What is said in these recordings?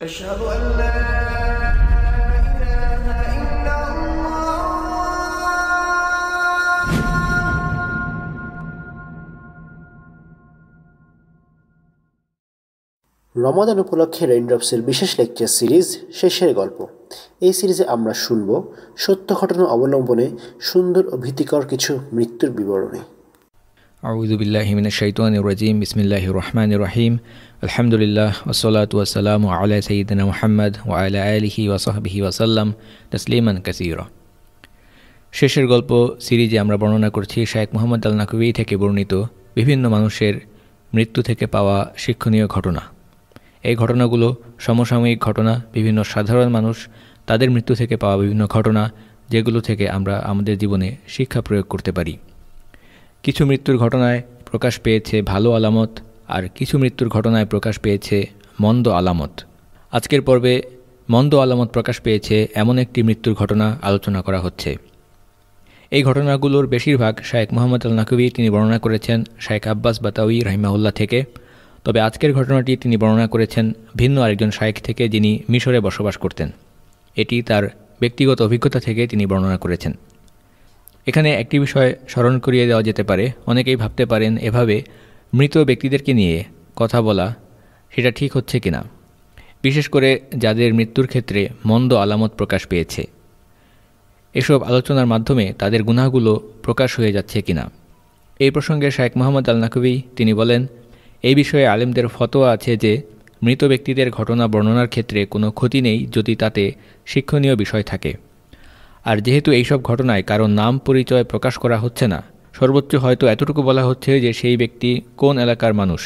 أشهد أن لا রমাদান উপলক্ষে রেইনড্রপসের বিশেষ lecture series শেষের গল্প এই সিরিজে আমরা শুনব সত্য ঘটনা অবলম্বনে সুন্দর ও ভীতিকর কিছু মৃত্যুর বিবরণী আউযু বিল্লাহি মিনাশ রাজিম বিসমিল্লাহ রহমান রহিম আলহামদুলিল্লাহ ওসলাত ওয়াসালাম আলা সঈদিন মোহাম্মদ ওয়ালা আলহি ওয়াসহবিহি ওয়াসাল্লাম তসলিমান কাসির শেষের গল্প সিরিজে আমরা বর্ণনা করছি শায়েক মোহাম্মদ আল নাকবি থেকে বর্ণিত বিভিন্ন মানুষের মৃত্যু থেকে পাওয়া শিক্ষণীয় ঘটনা এই ঘটনাগুলো সমসাময়িক ঘটনা বিভিন্ন সাধারণ মানুষ তাদের মৃত্যু থেকে পাওয়া বিভিন্ন ঘটনা যেগুলো থেকে আমরা আমাদের জীবনে শিক্ষা প্রয়োগ করতে পারি কিছু মৃত্যুর ঘটনায় প্রকাশ পেয়েছে ভালো আলামত আর কিছু মৃত্যুর ঘটনায় প্রকাশ পেয়েছে মন্দ আলামত আজকের পর্বে মন্দ আলামত প্রকাশ পেয়েছে এমন একটি মৃত্যুর ঘটনা আলোচনা করা হচ্ছে এই ঘটনাগুলোর বেশিরভাগ শায়েখ মোহাম্মদ আল নাকুবি তিনি বর্ণনা করেছেন শায়েখ আব্বাস বাতাউই রাহিমাউল্লাহ থেকে তবে আজকের ঘটনাটি তিনি বর্ণনা করেছেন ভিন্ন আরেকজন শায়েখ থেকে যিনি মিশরে বসবাস করতেন এটি তার ব্যক্তিগত অভিজ্ঞতা থেকে তিনি বর্ণনা করেছেন এখানে একটি বিষয় স্মরণ করিয়ে দেওয়া যেতে পারে অনেকেই ভাবতে পারেন এভাবে মৃত ব্যক্তিদেরকে নিয়ে কথা বলা সেটা ঠিক হচ্ছে কিনা বিশেষ করে যাদের মৃত্যুর ক্ষেত্রে মন্দ আলামত প্রকাশ পেয়েছে এসব আলোচনার মাধ্যমে তাদের গুনাহগুলো প্রকাশ হয়ে যাচ্ছে কিনা এই প্রসঙ্গে শায়েক মোহাম্মদ আল নাকবি তিনি বলেন এই বিষয়ে আলেমদের ফতোয়া আছে যে মৃত ব্যক্তিদের ঘটনা বর্ণনার ক্ষেত্রে কোনো ক্ষতি নেই যদি তাতে শিক্ষণীয় বিষয় থাকে আর যেহেতু এইসব ঘটনায় কারো নাম পরিচয় প্রকাশ করা হচ্ছে না সর্বোচ্চ হয়তো এতটুকু বলা হচ্ছে যে সেই ব্যক্তি কোন এলাকার মানুষ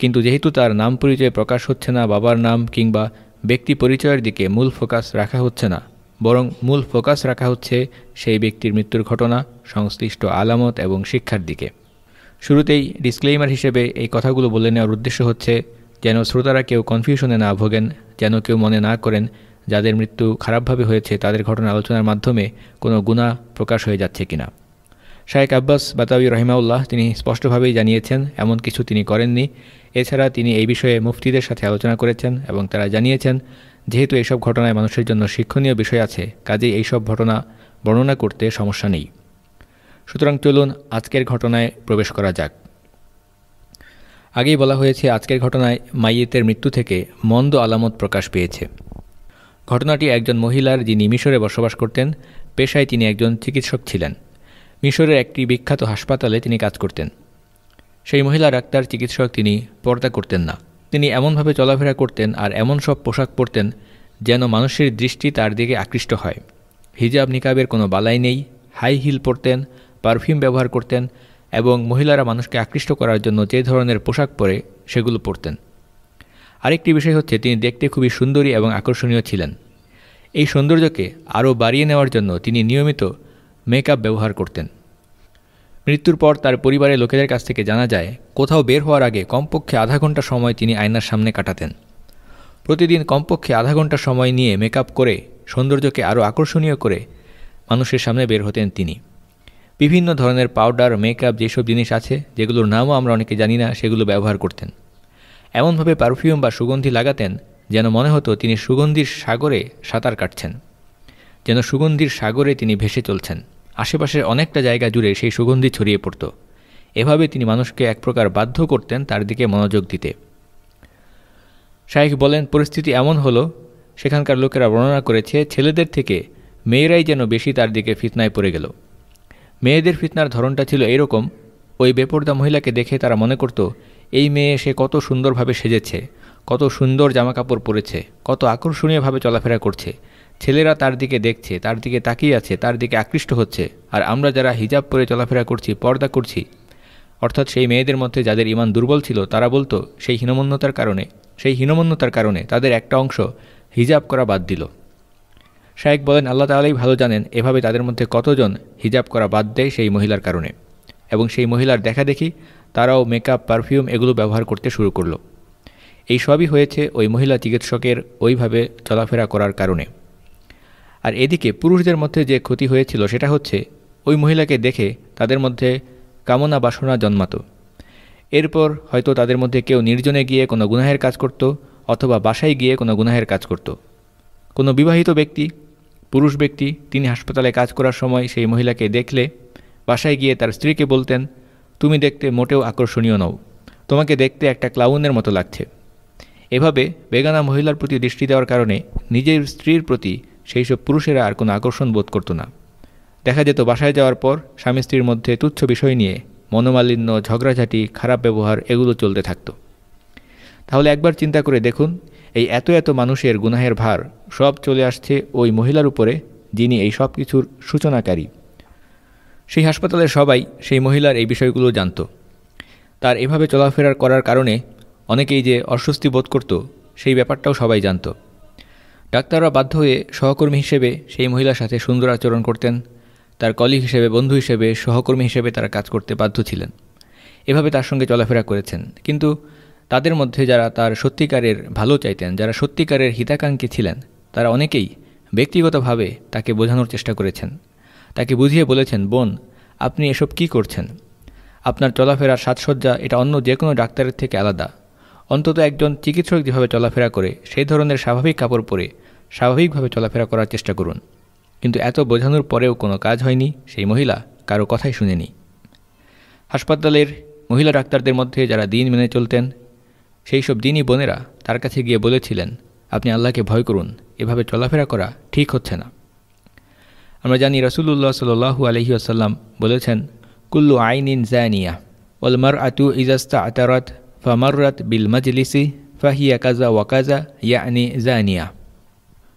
কিন্তু যেহেতু তার নাম পরিচয় প্রকাশ হচ্ছে না বাবার নাম কিংবা ব্যক্তি পরিচয়ের দিকে মূল ফোকাস রাখা হচ্ছে না বরং মূল ফোকাস রাখা হচ্ছে সেই ব্যক্তির মৃত্যুর ঘটনা সংশ্লিষ্ট আলামত এবং শিক্ষার দিকে শুরুতেই ডিসক্লেইমার হিসেবে এই কথাগুলো বলে নেওয়ার উদ্দেশ্য হচ্ছে যেন শ্রোতারা কেউ কনফিউশনে না ভোগেন যেন কেউ মনে না করেন যাদের মৃত্যু খারাপভাবে হয়েছে তাদের ঘটনা আলোচনার মাধ্যমে কোনো গুণা প্রকাশ হয়ে যাচ্ছে কিনা শায়েক আব্বাস বাতাবি রহিমাউল্লাহ তিনি স্পষ্টভাবেই জানিয়েছেন এমন কিছু তিনি করেননি এছাড়া তিনি এই বিষয়ে মুফতিদের সাথে আলোচনা করেছেন এবং তারা জানিয়েছেন যেহেতু এইসব ঘটনায় মানুষের জন্য শিক্ষণীয় বিষয় আছে কাজেই এইসব ঘটনা বর্ণনা করতে সমস্যা নেই সুতরাং চলুন আজকের ঘটনায় প্রবেশ করা যাক আগেই বলা হয়েছে আজকের ঘটনায় মাইয়েতের মৃত্যু থেকে মন্দ আলামত প্রকাশ পেয়েছে ঘটনাটি একজন মহিলার যিনি মিশরে বসবাস করতেন পেশায় তিনি একজন চিকিৎসক ছিলেন মিশরের একটি বিখ্যাত হাসপাতালে তিনি কাজ করতেন সেই মহিলা ডাক্তার চিকিৎসক তিনি পর্দা করতেন না তিনি এমনভাবে চলাফেরা করতেন আর এমন সব পোশাক পরতেন যেন মানুষের দৃষ্টি তার দিকে আকৃষ্ট হয় হিজাব নিকাবের কোনো বালাই নেই হাই হিল পরতেন পারফিউম ব্যবহার করতেন এবং মহিলারা মানুষকে আকৃষ্ট করার জন্য যে ধরনের পোশাক পরে সেগুলো পরতেন আরেকটি বিষয় হচ্ছে তিনি দেখতে খুবই সুন্দরী এবং আকর্ষণীয় ছিলেন এই সৌন্দর্যকে আরও বাড়িয়ে নেওয়ার জন্য তিনি নিয়মিত মেকআপ ব্যবহার করতেন মৃত্যুর পর তার পরিবারের লোকেদের কাছ থেকে জানা যায় কোথাও বের হওয়ার আগে কমপক্ষে আধা ঘন্টা সময় তিনি আয়নার সামনে কাটাতেন প্রতিদিন কমপক্ষে আধা ঘন্টা সময় নিয়ে মেকআপ করে সৌন্দর্যকে আরও আকর্ষণীয় করে মানুষের সামনে বের হতেন তিনি বিভিন্ন ধরনের পাউডার মেকআপ যেসব জিনিস আছে যেগুলোর নামও আমরা অনেকে জানি না সেগুলো ব্যবহার করতেন এমনভাবে পারফিউম বা সুগন্ধি লাগাতেন যেন মনে হতো তিনি সুগন্ধির সাগরে সাঁতার কাটছেন যেন সুগন্ধির সাগরে তিনি ভেসে চলছেন আশেপাশের অনেকটা জায়গা জুড়ে সেই সুগন্ধি ছড়িয়ে পড়ত এভাবে তিনি মানুষকে এক প্রকার বাধ্য করতেন তার দিকে মনোযোগ দিতে শাইখ বলেন পরিস্থিতি এমন হলো সেখানকার লোকেরা বর্ণনা করেছে ছেলেদের থেকে মেয়েরাই যেন বেশি তার দিকে ফিতনায় পড়ে গেল মেয়েদের ফিতনার ধরনটা ছিল এরকম ওই বেপর্দা মহিলাকে দেখে তারা মনে করত এই মেয়ে সে কত সুন্দরভাবে সেজেছে কত সুন্দর জামাকাপড় পরেছে কত আকর্ষণীয়ভাবে চলাফেরা করছে ছেলেরা তার দিকে দেখছে তার দিকে তাকিয়ে আছে তার দিকে আকৃষ্ট হচ্ছে আর আমরা যারা হিজাব পরে চলাফেরা করছি পর্দা করছি অর্থাৎ সেই মেয়েদের মধ্যে যাদের ইমান দুর্বল ছিল তারা বলতো সেই হীনমন্যতার কারণে সেই হীনমন্যতার কারণে তাদের একটা অংশ হিজাব করা বাদ দিল শায়েক বলেন আল্লাহ তালাই ভালো জানেন এভাবে তাদের মধ্যে কতজন হিজাব করা বাদ দেয় সেই মহিলার কারণে এবং সেই মহিলার দেখা দেখি তারাও মেকআপ পারফিউম এগুলো ব্যবহার করতে শুরু করলো এই সবই হয়েছে ওই মহিলা চিকিৎসকের ওইভাবে চলাফেরা করার কারণে আর এদিকে পুরুষদের মধ্যে যে ক্ষতি হয়েছিল সেটা হচ্ছে ওই মহিলাকে দেখে তাদের মধ্যে কামনা বাসনা জন্মাত এরপর হয়তো তাদের মধ্যে কেউ নির্জনে গিয়ে কোনো গুনাহের কাজ করত অথবা বাসায় গিয়ে কোনো গুনাহের কাজ করত কোনো বিবাহিত ব্যক্তি পুরুষ ব্যক্তি তিনি হাসপাতালে কাজ করার সময় সেই মহিলাকে দেখলে বাসায় গিয়ে তার স্ত্রীকে বলতেন তুমি দেখতে মোটেও আকর্ষণীয় নও তোমাকে দেখতে একটা ক্লাউনের মতো লাগছে এভাবে বেগানা মহিলার প্রতি দৃষ্টি দেওয়ার কারণে নিজের স্ত্রীর প্রতি সেই সব পুরুষেরা আর কোনো আকর্ষণ বোধ করতো না দেখা যেত বাসায় যাওয়ার পর স্বামী স্ত্রীর মধ্যে তুচ্ছ বিষয় নিয়ে মনোমালিন্য ঝগড়াঝাটি খারাপ ব্যবহার এগুলো চলতে থাকত তাহলে একবার চিন্তা করে দেখুন এই এত এত মানুষের গুনাহের ভার সব চলে আসছে ওই মহিলার উপরে যিনি এই সব কিছুর সূচনাকারী সেই হাসপাতালের সবাই সেই মহিলার এই বিষয়গুলো জানত তার এভাবে চলাফেরার করার কারণে অনেকেই যে অস্বস্তি বোধ করত সেই ব্যাপারটাও সবাই জানত ডাক্তাররা বাধ্য হয়ে সহকর্মী হিসেবে সেই মহিলার সাথে সুন্দর আচরণ করতেন তার কলিগ হিসেবে বন্ধু হিসেবে সহকর্মী হিসেবে তারা কাজ করতে বাধ্য ছিলেন এভাবে তার সঙ্গে চলাফেরা করেছেন কিন্তু তাদের মধ্যে যারা তার সত্যিকারের ভালো চাইতেন যারা সত্যিকারের হিতাকাঙ্ক্ষী ছিলেন তারা অনেকেই ব্যক্তিগতভাবে তাকে বোঝানোর চেষ্টা করেছেন তাকে বুঝিয়ে বলেছেন বোন আপনি এসব কি করছেন আপনার চলাফেরার সাজসজ্জা এটা অন্য যে কোনো ডাক্তারের থেকে আলাদা অন্তত একজন চিকিৎসক যেভাবে চলাফেরা করে সেই ধরনের স্বাভাবিক কাপড় পরে স্বাভাবিকভাবে চলাফেরা করার চেষ্টা করুন কিন্তু এত বোঝানোর পরেও কোনো কাজ হয়নি সেই মহিলা কারো কথাই শুনেনি হাসপাতালের মহিলা ডাক্তারদের মধ্যে যারা দিন মেনে চলতেন সেই সব দিনই বোনেরা তার কাছে গিয়ে বলেছিলেন আপনি আল্লাহকে ভয় করুন এভাবে চলাফেরা করা ঠিক হচ্ছে না আমরা জানি রসুল্লাহ সাল্লু আলহি আসাল্লাম বলেছেন কুল্লু আইন ইন জায়নিয়া ওলমার আতু ইজাস্তা আতারত ফামাররাত বিল মজলিসি ফাহিয়া কাজা ওয়া কাজা ইয়ানি জানিয়া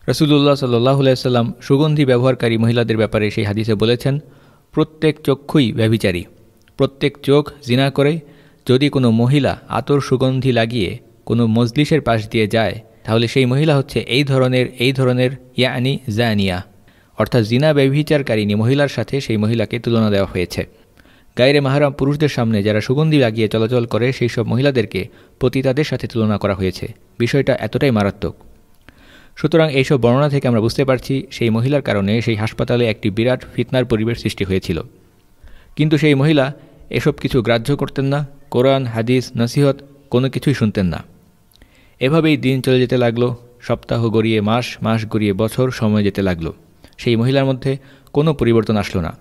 রসুল্লাহ সাল্লাম সুগন্ধি ব্যবহারকারী মহিলাদের ব্যাপারে সেই হাদিসে বলেছেন প্রত্যেক চক্ষুই ব্যভিচারী প্রত্যেক চোখ জিনা করে যদি কোনো মহিলা আতর সুগন্ধি লাগিয়ে কোনো মজলিসের পাশ দিয়ে যায় তাহলে সেই মহিলা হচ্ছে এই ধরনের এই ধরনের ইয়ানি জানিয়া অর্থাৎ জিনা ব্যভিচারকারিনী মহিলার সাথে সেই মহিলাকে তুলনা দেওয়া হয়েছে গাইরে মাহারাম পুরুষদের সামনে যারা সুগন্ধি লাগিয়ে চলাচল করে সেই সব মহিলাদেরকে পতিতাদের সাথে তুলনা করা হয়েছে বিষয়টা এতটাই মারাত্মক সুতরাং এইসব বর্ণনা থেকে আমরা বুঝতে পারছি সেই মহিলার কারণে সেই হাসপাতালে একটি বিরাট ফিতনার পরিবেশ সৃষ্টি হয়েছিল কিন্তু সেই মহিলা এসব কিছু গ্রাহ্য করতেন না কোরআন হাদিস নসিহত কোনো কিছুই শুনতেন না এভাবেই দিন চলে যেতে লাগলো সপ্তাহ গড়িয়ে মাস মাস গড়িয়ে বছর সময় যেতে লাগলো সেই মহিলার মধ্যে কোনো পরিবর্তন আসলো না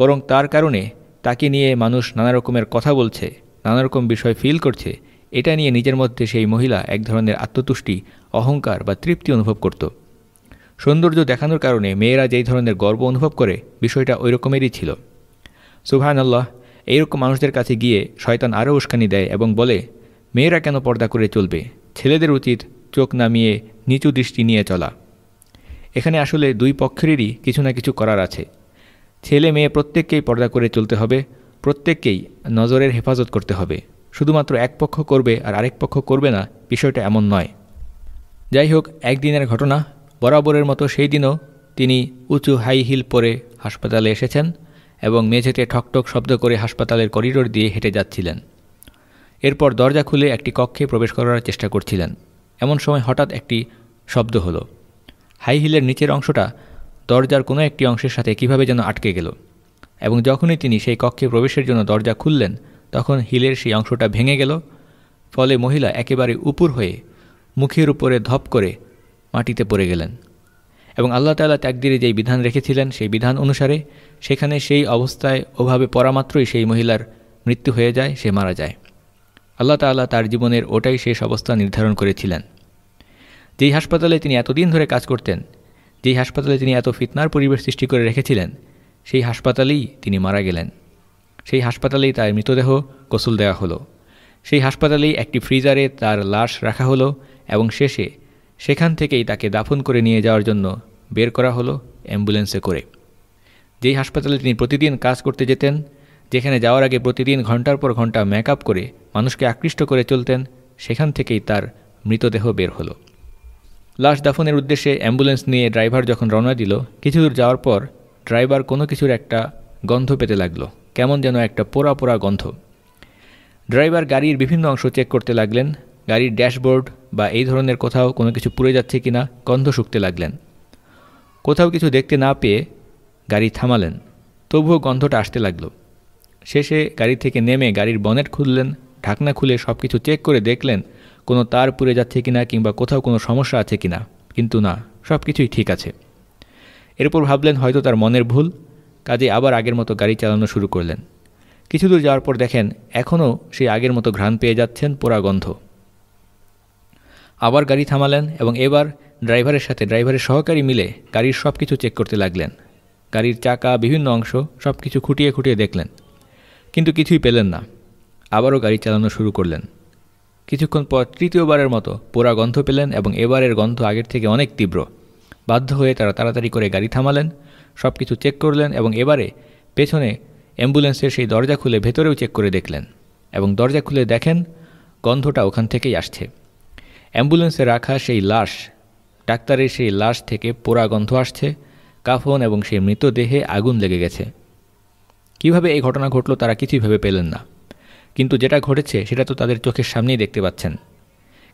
বরং তার কারণে তাকে নিয়ে মানুষ নানা রকমের কথা বলছে নানা রকম বিষয় ফিল করছে এটা নিয়ে নিজের মধ্যে সেই মহিলা এক ধরনের আত্মতুষ্টি অহংকার বা তৃপ্তি অনুভব করত সৌন্দর্য দেখানোর কারণে মেয়েরা যেই ধরনের গর্ব অনুভব করে বিষয়টা ওই রকমেরই ছিল সুহান আল্লাহ এইরকম মানুষদের কাছে গিয়ে শয়তান আরও উস্কানি দেয় এবং বলে মেয়েরা কেন পর্দা করে চলবে ছেলেদের উচিত চোখ নামিয়ে নিচু দৃষ্টি নিয়ে চলা এখানে আসলে দুই পক্ষেরই কিছু না কিছু করার আছে ছেলে মেয়ে প্রত্যেককেই পর্দা করে চলতে হবে প্রত্যেককেই নজরের হেফাজত করতে হবে শুধুমাত্র এক পক্ষ করবে আর আরেক পক্ষ করবে না বিষয়টা এমন নয় যাই হোক একদিনের ঘটনা বরাবরের মতো সেই দিনও তিনি উঁচু হাই হিল পরে হাসপাতালে এসেছেন এবং মেঝেতে ঠকঠক শব্দ করে হাসপাতালের করিডোর দিয়ে হেঁটে যাচ্ছিলেন এরপর দরজা খুলে একটি কক্ষে প্রবেশ করার চেষ্টা করছিলেন এমন সময় হঠাৎ একটি শব্দ হলো হাই হিলের নিচের অংশটা দরজার কোনো একটি অংশের সাথে কিভাবে যেন আটকে গেল এবং যখনই তিনি সেই কক্ষে প্রবেশের জন্য দরজা খুললেন তখন হিলের সেই অংশটা ভেঙে গেল ফলে মহিলা একেবারে উপর হয়ে মুখের উপরে ধপ করে মাটিতে পড়ে গেলেন এবং আল্লাহ তালা ত্যাগদিরে যেই বিধান রেখেছিলেন সেই বিধান অনুসারে সেখানে সেই অবস্থায় ওভাবে পরামাত্রই সেই মহিলার মৃত্যু হয়ে যায় সে মারা যায় আল্লাহ তাল্লাহ তার জীবনের ওটাই শেষ অবস্থা নির্ধারণ করেছিলেন যেই হাসপাতালে তিনি এতদিন ধরে কাজ করতেন যেই হাসপাতালে তিনি এত ফিতনার পরিবেশ সৃষ্টি করে রেখেছিলেন সেই হাসপাতালেই তিনি মারা গেলেন সেই হাসপাতালেই তার মৃতদেহ গোসল দেওয়া হলো সেই হাসপাতালেই একটি ফ্রিজারে তার লাশ রাখা হলো এবং শেষে সেখান থেকেই তাকে দাফন করে নিয়ে যাওয়ার জন্য বের করা হলো অ্যাম্বুলেন্সে করে যেই হাসপাতালে তিনি প্রতিদিন কাজ করতে যেতেন যেখানে যাওয়ার আগে প্রতিদিন ঘন্টার পর ঘন্টা মেকআপ করে মানুষকে আকৃষ্ট করে চলতেন সেখান থেকেই তার মৃতদেহ বের হলো লাশ দাফনের উদ্দেশ্যে অ্যাম্বুলেন্স নিয়ে ড্রাইভার যখন রওনা দিল কিছু দূর যাওয়ার পর ড্রাইভার কোনো কিছুর একটা গন্ধ পেতে লাগলো কেমন যেন একটা পোড়া পোড়া গন্ধ ড্রাইভার গাড়ির বিভিন্ন অংশ চেক করতে লাগলেন গাড়ির ড্যাশবোর্ড বা এই ধরনের কোথাও কোনো কিছু পুড়ে যাচ্ছে কিনা গন্ধ শুকতে লাগলেন কোথাও কিছু দেখতে না পেয়ে গাড়ি থামালেন তবুও গন্ধটা আসতে লাগলো শেষে গাড়ি থেকে নেমে গাড়ির বনেট খুললেন ঢাকনা খুলে সব কিছু চেক করে দেখলেন কোনো তার পুড়ে যাচ্ছে কিনা কিংবা কোথাও কোনো সমস্যা আছে কিনা কিন্তু না সব কিছুই ঠিক আছে এরপর ভাবলেন হয়তো তার মনের ভুল কাজে আবার আগের মতো গাড়ি চালানো শুরু করলেন কিছু দূর যাওয়ার পর দেখেন এখনও সেই আগের মতো ঘ্রাণ পেয়ে যাচ্ছেন পোড়া গন্ধ আবার গাড়ি থামালেন এবং এবার ড্রাইভারের সাথে ড্রাইভারের সহকারী মিলে গাড়ির সব কিছু চেক করতে লাগলেন গাড়ির চাকা বিভিন্ন অংশ সব কিছু খুঁটিয়ে খুঁটিয়ে দেখলেন কিন্তু কিছুই পেলেন না আবারও গাড়ি চালানো শুরু করলেন কিছুক্ষণ পর তৃতীয়বারের মতো পোড়া গন্ধ পেলেন এবং এবারের গন্ধ আগের থেকে অনেক তীব্র বাধ্য হয়ে তারা তাড়াতাড়ি করে গাড়ি থামালেন সব কিছু চেক করলেন এবং এবারে পেছনে অ্যাম্বুলেন্সের সেই দরজা খুলে ভেতরেও চেক করে দেখলেন এবং দরজা খুলে দেখেন গন্ধটা ওখান থেকেই আসছে অ্যাম্বুলেন্সে রাখা সেই লাশ ডাক্তারের সেই লাশ থেকে পোড়া গন্ধ আসছে কাফন এবং সেই মৃতদেহে আগুন লেগে গেছে কিভাবে এই ঘটনা ঘটল তারা কিছুই ভেবে পেলেন না কিন্তু যেটা ঘটেছে সেটা তো তাদের চোখের সামনেই দেখতে পাচ্ছেন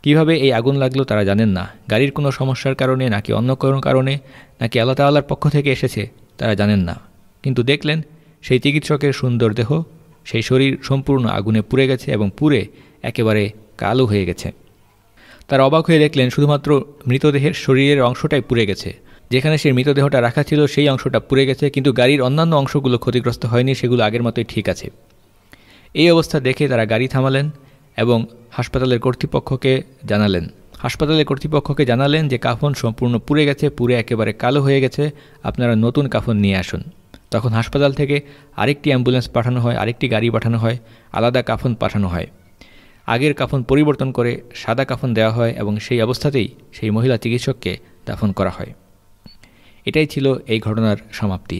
কিভাবে এই আগুন লাগলো তারা জানেন না গাড়ির কোনো সমস্যার কারণে নাকি অন্য কোনো কারণে নাকি আল্লাহ তাল্লার পক্ষ থেকে এসেছে তারা জানেন না কিন্তু দেখলেন সেই চিকিৎসকের সুন্দর দেহ সেই শরীর সম্পূর্ণ আগুনে পুড়ে গেছে এবং পুড়ে একেবারে কালো হয়ে গেছে তার অবাক হয়ে দেখলেন শুধুমাত্র মৃতদেহের শরীরের অংশটাই পুড়ে গেছে যেখানে সেই মৃতদেহটা রাখা ছিল সেই অংশটা পুড়ে গেছে কিন্তু গাড়ির অন্যান্য অংশগুলো ক্ষতিগ্রস্ত হয়নি সেগুলো আগের মতোই ঠিক আছে এই অবস্থা দেখে তারা গাড়ি থামালেন এবং হাসপাতালের কর্তৃপক্ষকে জানালেন হাসপাতালের কর্তৃপক্ষকে জানালেন যে কাফন সম্পূর্ণ পুড়ে গেছে পুড়ে একেবারে কালো হয়ে গেছে আপনারা নতুন কাফন নিয়ে আসুন তখন হাসপাতাল থেকে আরেকটি অ্যাম্বুলেন্স পাঠানো হয় আরেকটি গাড়ি পাঠানো হয় আলাদা কাফন পাঠানো হয় আগের কাফন পরিবর্তন করে সাদা কাফন দেওয়া হয় এবং সেই অবস্থাতেই সেই মহিলা চিকিৎসককে দাফন করা হয় এটাই ছিল এই ঘটনার সমাপ্তি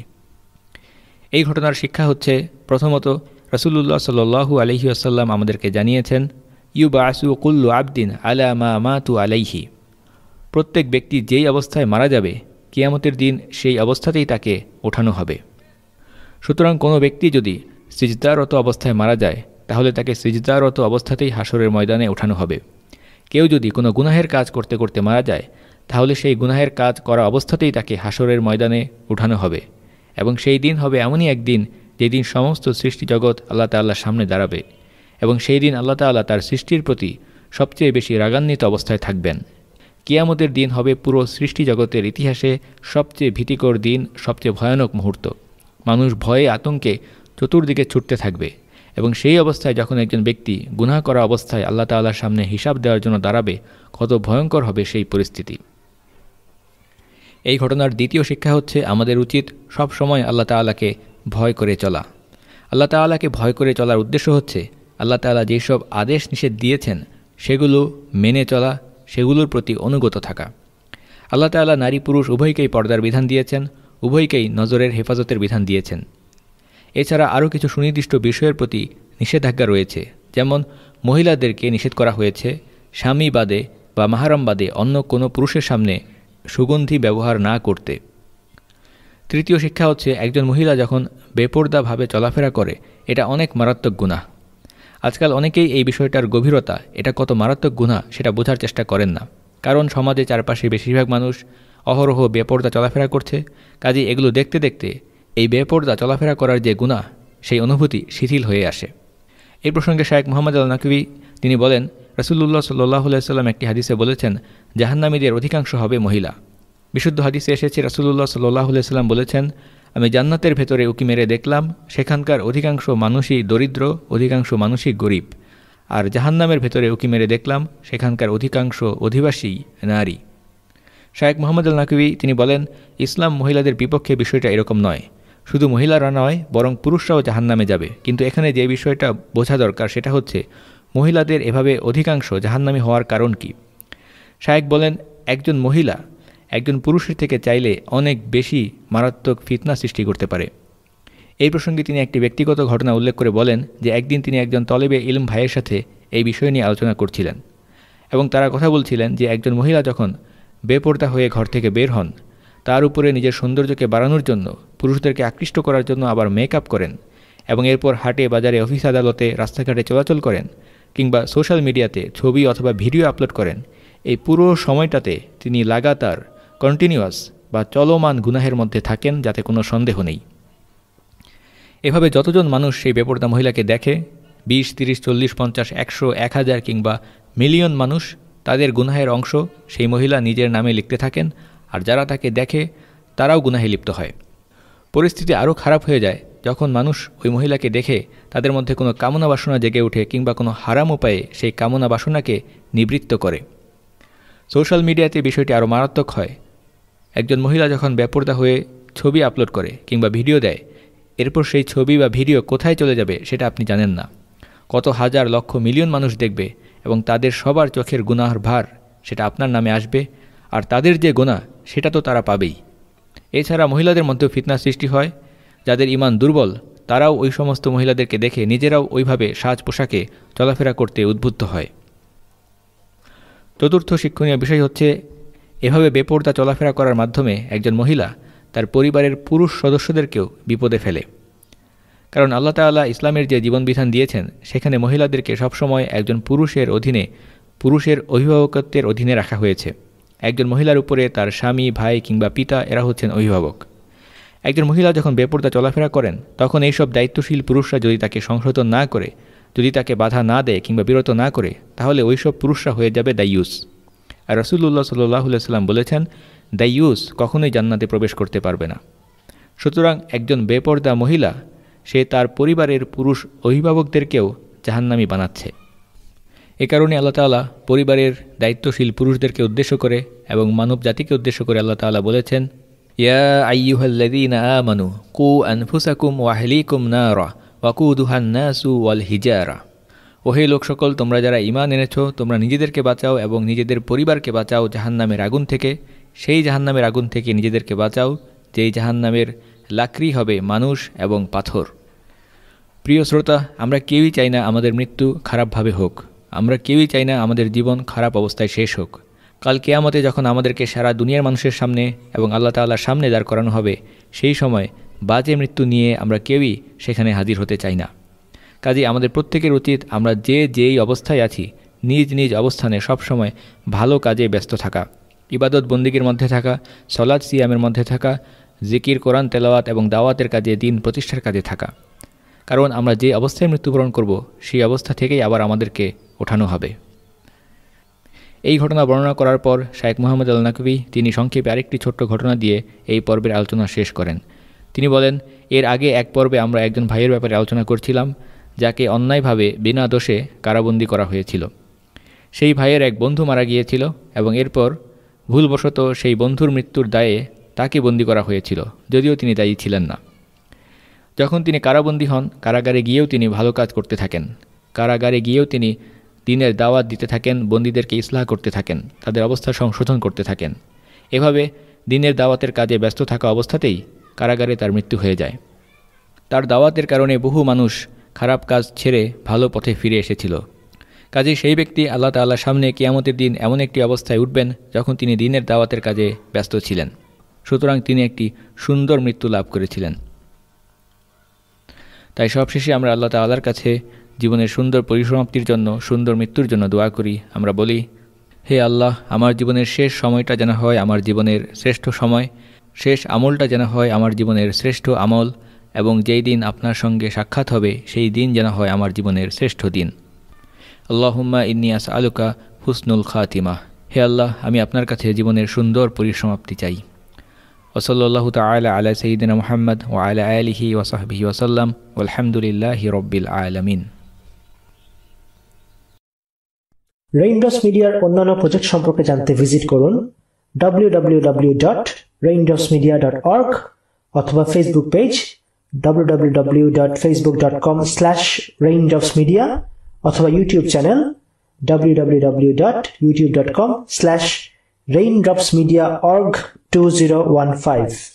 এই ঘটনার শিক্ষা হচ্ছে প্রথমত রসুল্লাহ সাল্লু আলহি আসাল্লাম আমাদেরকে জানিয়েছেন ইউ আসু কুল্লু আবদিন আলা মা মা তু আলাইহি প্রত্যেক ব্যক্তি যেই অবস্থায় মারা যাবে কিয়ামতের দিন সেই অবস্থাতেই তাকে ওঠানো হবে সুতরাং কোনো ব্যক্তি যদি সিজদারত অবস্থায় মারা যায় তাহলে তাকে সিজদারত অবস্থাতেই হাসরের ময়দানে ওঠানো হবে কেউ যদি কোনো গুনাহের কাজ করতে করতে মারা যায় তাহলে সেই গুনাহের কাজ করা অবস্থাতেই তাকে হাসরের ময়দানে উঠানো হবে এবং সেই দিন হবে এমনই একদিন যেদিন সমস্ত জগৎ আল্লাহ তাল্লাহর সামনে দাঁড়াবে এবং সেই দিন আল্লাহ তাল্লাহ তার সৃষ্টির প্রতি সবচেয়ে বেশি রাগান্বিত অবস্থায় থাকবেন কিয়ামতের দিন হবে পুরো সৃষ্টিজগতের ইতিহাসে সবচেয়ে ভীতিকর দিন সবচেয়ে ভয়ানক মুহূর্ত মানুষ ভয়ে আতঙ্কে চতুর্দিকে ছুটতে থাকবে এবং সেই অবস্থায় যখন একজন ব্যক্তি গুনাহ করা অবস্থায় আল্লাহ তাল্লাহর সামনে হিসাব দেওয়ার জন্য দাঁড়াবে কত ভয়ঙ্কর হবে সেই পরিস্থিতি এই ঘটনার দ্বিতীয় শিক্ষা হচ্ছে আমাদের উচিত সব সময় আল্লাহ তাল্লাহকে ভয় করে চলা আল্লাহ তাল্লাহকে ভয় করে চলার উদ্দেশ্য হচ্ছে আল্লাহ তাল্লাহ যেসব আদেশ নিষেধ দিয়েছেন সেগুলো মেনে চলা সেগুলোর প্রতি অনুগত থাকা আল্লাহ তাল্লাহ নারী পুরুষ উভয়কেই পর্দার বিধান দিয়েছেন উভয়কেই নজরের হেফাজতের বিধান দিয়েছেন এছাড়া আরও কিছু সুনির্দিষ্ট বিষয়ের প্রতি নিষেধাজ্ঞা রয়েছে যেমন মহিলাদেরকে নিষেধ করা হয়েছে স্বামী বাদে বা মাহারাম বাদে অন্য কোনো পুরুষের সামনে সুগন্ধি ব্যবহার না করতে তৃতীয় শিক্ষা হচ্ছে একজন মহিলা যখন বেপর্দাভাবে চলাফেরা করে এটা অনেক মারাত্মক গুণা আজকাল অনেকেই এই বিষয়টার গভীরতা এটা কত মারাত্মক গুণা সেটা বোঝার চেষ্টা করেন না কারণ সমাজে চারপাশে বেশিরভাগ মানুষ অহরহ বেপর্দা চলাফেরা করছে কাজে এগুলো দেখতে দেখতে এই বেপর্দা চলাফেরা করার যে গুণা সেই অনুভূতি শিথিল হয়ে আসে এই প্রসঙ্গে শায়েক মোহাম্মদ আল নাকবি তিনি বলেন রসুল্লাহ সাল্লাহ সাল্লাম একটি হাদিসে বলেছেন জাহান্নামীদের অধিকাংশ হবে মহিলা বিশুদ্ধ হাদিসে এসেছে রাসুলুল্লাহ সাল্লাহ সাল্লাম বলেছেন আমি জান্নাতের ভেতরে উকি মেরে দেখলাম সেখানকার অধিকাংশ মানুষই দরিদ্র অধিকাংশ মানুষই গরিব আর জাহান্নামের ভেতরে উকি মেরে দেখলাম সেখানকার অধিকাংশ অধিবাসী নারী শায়েক মোহাম্মদ আল নাকবি তিনি বলেন ইসলাম মহিলাদের বিপক্ষে বিষয়টা এরকম নয় শুধু মহিলারা নয় বরং পুরুষরাও জাহান্নামে যাবে কিন্তু এখানে যে বিষয়টা বোঝা দরকার সেটা হচ্ছে মহিলাদের এভাবে অধিকাংশ জাহান্নামি হওয়ার কারণ কি শায়েক বলেন একজন মহিলা একজন পুরুষের থেকে চাইলে অনেক বেশি মারাত্মক ফিতনা সৃষ্টি করতে পারে এই প্রসঙ্গে তিনি একটি ব্যক্তিগত ঘটনা উল্লেখ করে বলেন যে একদিন তিনি একজন তলেবে ইলম ভাইয়ের সাথে এই বিষয় নিয়ে আলোচনা করছিলেন এবং তারা কথা বলছিলেন যে একজন মহিলা যখন বেপর্দা হয়ে ঘর থেকে বের হন তার উপরে নিজের সৌন্দর্যকে বাড়ানোর জন্য পুরুষদেরকে আকৃষ্ট করার জন্য আবার মেকআপ করেন এবং এরপর হাটে বাজারে অফিস আদালতে রাস্তাঘাটে চলাচল করেন কিংবা সোশ্যাল মিডিয়াতে ছবি অথবা ভিডিও আপলোড করেন এই পুরো সময়টাতে তিনি লাগাতার কন্টিনিউয়াস বা চলমান গুনাহের মধ্যে থাকেন যাতে কোনো সন্দেহ নেই এভাবে যতজন মানুষ সেই বেপরদা মহিলাকে দেখে বিশ তিরিশ চল্লিশ পঞ্চাশ একশো এক হাজার কিংবা মিলিয়ন মানুষ তাদের গুনাহের অংশ সেই মহিলা নিজের নামে লিখতে থাকেন আর যারা তাকে দেখে তারাও গুনাহে লিপ্ত হয় পরিস্থিতি আরও খারাপ হয়ে যায় যখন মানুষ ওই মহিলাকে দেখে তাদের মধ্যে কোনো কামনা বাসনা জেগে ওঠে কিংবা কোনো হারাম উপায়ে সেই কামনা বাসনাকে নিবৃত্ত করে সোশ্যাল মিডিয়াতে বিষয়টি আরও মারাত্মক হয় একজন মহিলা যখন ব্যাপরতা হয়ে ছবি আপলোড করে কিংবা ভিডিও দেয় এরপর সেই ছবি বা ভিডিও কোথায় চলে যাবে সেটা আপনি জানেন না কত হাজার লক্ষ মিলিয়ন মানুষ দেখবে এবং তাদের সবার চোখের গুনাহর ভার সেটা আপনার নামে আসবে আর তাদের যে গোনা সেটা তো তারা পাবেই এছাড়া মহিলাদের মধ্যেও ফিতনা সৃষ্টি হয় যাদের ইমান দুর্বল তারাও ওই সমস্ত মহিলাদেরকে দেখে নিজেরাও ওইভাবে সাজ পোশাকে চলাফেরা করতে উদ্বুদ্ধ হয় চতুর্থ শিক্ষণীয় বিষয় হচ্ছে এভাবে বেপর্দা চলাফেরা করার মাধ্যমে একজন মহিলা তার পরিবারের পুরুষ সদস্যদেরকেও বিপদে ফেলে কারণ আল্লাহ তাল্লাহ ইসলামের যে জীবনবিধান দিয়েছেন সেখানে মহিলাদেরকে সবসময় একজন পুরুষের অধীনে পুরুষের অভিভাবকত্বের অধীনে রাখা হয়েছে একজন মহিলার উপরে তার স্বামী ভাই কিংবা পিতা এরা হচ্ছেন অভিভাবক একজন মহিলা যখন বেপর্দা চলাফেরা করেন তখন এইসব দায়িত্বশীল পুরুষরা যদি তাকে সংশোধন না করে যদি তাকে বাধা না দেয় কিংবা বিরত না করে তাহলে ওইসব পুরুষরা হয়ে যাবে দায়ুস আর রসুল্লাহ সাল্লাম বলেছেন ইউস কখনোই জান্নাতে প্রবেশ করতে পারবে না সুতরাং একজন বেপর্দা মহিলা সে তার পরিবারের পুরুষ অভিভাবকদেরকেও জাহান্নামি বানাচ্ছে এ কারণে আল্লাহ তালা পরিবারের দায়িত্বশীল পুরুষদেরকে উদ্দেশ্য করে এবং মানব জাতিকে উদ্দেশ্য করে আল্লাহ তালা বলেছেন ইয়া আইয়ুহাল্লাদিনা কু আনফুসাকুম ওয়াহলিকুম নারা সু ওয়াল হিজারা ওহে লোক সকল তোমরা যারা ইমান এনেছ তোমরা নিজেদেরকে বাঁচাও এবং নিজেদের পরিবারকে বাঁচাও জাহান্নামের আগুন থেকে সেই জাহান্নামের আগুন থেকে নিজেদেরকে বাঁচাও যেই জাহান্নামের লাকড়ি হবে মানুষ এবং পাথর প্রিয় শ্রোতা আমরা কেউই চাই না আমাদের মৃত্যু খারাপভাবে হোক আমরা কেউই চাই না আমাদের জীবন খারাপ অবস্থায় শেষ হোক কাল কেয়ামতে যখন আমাদেরকে সারা দুনিয়ার মানুষের সামনে এবং আল্লাহ তাল্লার সামনে দাঁড় করানো হবে সেই সময় বাজে মৃত্যু নিয়ে আমরা কেউই সেখানে হাজির হতে চাই না কাজে আমাদের প্রত্যেকের উচিত আমরা যে যেই অবস্থায় আছি নিজ নিজ অবস্থানে সবসময় ভালো কাজে ব্যস্ত থাকা ইবাদত বন্দিগির মধ্যে থাকা সলাদ সিয়ামের মধ্যে থাকা জিকির কোরআন তেলাওয়াত এবং দাওয়াতের কাজে দিন প্রতিষ্ঠার কাজে থাকা কারণ আমরা যে অবস্থায় মৃত্যুবরণ করব সেই অবস্থা থেকেই আবার আমাদেরকে ওঠানো হবে এই ঘটনা বর্ণনা করার পর শায়েক মোহাম্মদ আল নাকবি তিনি সংক্ষেপে আরেকটি ছোট্ট ঘটনা দিয়ে এই পর্বের আলোচনা শেষ করেন তিনি বলেন এর আগে এক পর্বে আমরা একজন ভাইয়ের ব্যাপারে আলোচনা করছিলাম যাকে অন্যায়ভাবে বিনা দোষে কারাবন্দি করা হয়েছিল সেই ভাইয়ের এক বন্ধু মারা গিয়েছিল এবং এরপর ভুলবশত সেই বন্ধুর মৃত্যুর দায়ে তাকে বন্দি করা হয়েছিল যদিও তিনি দায়ী ছিলেন না যখন তিনি কারাবন্দী হন কারাগারে গিয়েও তিনি ভালো কাজ করতে থাকেন কারাগারে গিয়েও তিনি দিনের দাওয়াত দিতে থাকেন বন্দীদেরকে ইসলাহ করতে থাকেন তাদের অবস্থা সংশোধন করতে থাকেন এভাবে দিনের দাওয়াতের কাজে ব্যস্ত থাকা অবস্থাতেই কারাগারে তার মৃত্যু হয়ে যায় তার দাওয়াতের কারণে বহু মানুষ খারাপ কাজ ছেড়ে ভালো পথে ফিরে এসেছিল কাজে সেই ব্যক্তি আল্লাহ তাল্লাহ সামনে কিয়ামতের দিন এমন একটি অবস্থায় উঠবেন যখন তিনি দিনের দাওয়াতের কাজে ব্যস্ত ছিলেন সুতরাং তিনি একটি সুন্দর মৃত্যু লাভ করেছিলেন তাই সবশেষে আমরা আল্লাহ তাল্লাহর কাছে জীবনের সুন্দর পরিসমাপ্তির জন্য সুন্দর মৃত্যুর জন্য দোয়া করি আমরা বলি হে আল্লাহ আমার জীবনের শেষ সময়টা যেন হয় আমার জীবনের শ্রেষ্ঠ সময় শেষ আমলটা যেন হয় আমার জীবনের শ্রেষ্ঠ আমল এবং যেই দিন আপনার সঙ্গে সাক্ষাৎ হবে সেই দিন যেন হয় আমার জীবনের শ্রেষ্ঠ দিন আল্লাহম্মা ইনিয়াস আলুকা হুসনুল খাতিমা হে আল্লাহ আমি আপনার কাছে জীবনের সুন্দর পরিসমাপ্তি চাই ওসল্লাহ তালা আলা সঈদিনা মোহাম্মদ ও আলা আলহি ওসাহি ওসাল্লাম আলহামদুলিল্লাহ রব্বিল আলমিন রেইনডস মিডিয়ার অন্যান্য প্রজেক্ট সম্পর্কে জানতে ভিজিট করুন www.raindropsmedia.org অথবা Facebook page www.facebook.com slash raindropsmedia অথবা YouTube channel www.youtube.com slash raindropsmediaorg 2015